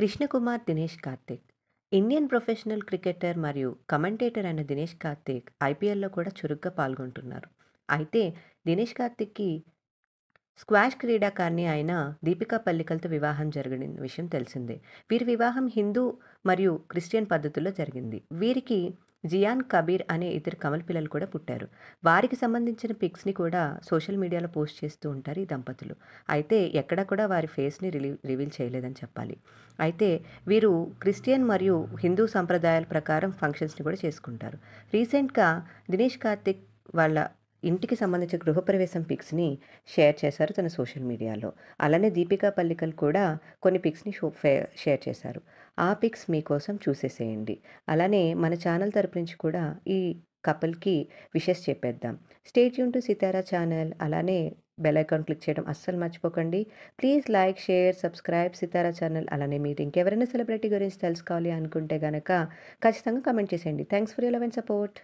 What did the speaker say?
Krishna Kumar Dinesh Karthik Indian professional cricketer మరియు commentator అయిన దినేష్ కార్తీక్ ఐపీఎల్లో కూడా చురుగ్గా పాల్గొంటున్నారు అయితే దినేష్ కార్తిక్కి స్క్వాష్ క్రీడాకారిణి అయిన దీపికా పల్లికలతో వివాహం జరిగిన విషయం తెలిసిందే వీరి వివాహం హిందూ మరియు క్రిస్టియన్ పద్ధతుల్లో జరిగింది వీరికి జియాన్ కబీర్ అనే ఇద్దరు కమల్ పిల్లలు కూడా పుట్టారు వారికి సంబంధించిన పిక్స్ని కూడా సోషల్ మీడియాలో పోస్ట్ చేస్తూ ఉంటారు ఈ దంపతులు అయితే ఎక్కడ కూడా వారి ఫేస్ని రిలీ రివీల్ చేయలేదని చెప్పాలి అయితే వీరు క్రిస్టియన్ మరియు హిందూ సంప్రదాయాల ప్రకారం ఫంక్షన్స్ని కూడా చేసుకుంటారు రీసెంట్గా దినేష్ కార్తిక్ వాళ్ళ ఇంటికి సంబంధించిన గృహప్రవేశం పిక్స్ని షేర్ చేశారు తన సోషల్ మీడియాలో అలానే దీపికా పల్లికల్ కూడా కొన్ని పిక్స్ని షో షేర్ చేశారు ఆ పిక్స్ మీకోసం చూసేసేయండి అలానే మన ఛానల్ తరపు నుంచి కూడా ఈ కపుల్కి విషెస్ చెప్పేద్దాం స్టేట్ యూన్ టు సితారా ఛానల్ అలానే బెల్ ఐకాన్ క్లిక్ చేయడం అస్సలు మర్చిపోకండి please like share subscribe Sitara channel అలానే మీరు ఇంకెవరైనా సెలబ్రిటీ గురించి తెలుసుకోవాలి అనుకుంటే కనుక ఖచ్చితంగా కమెంట్ చేసేయండి thanks for you love and support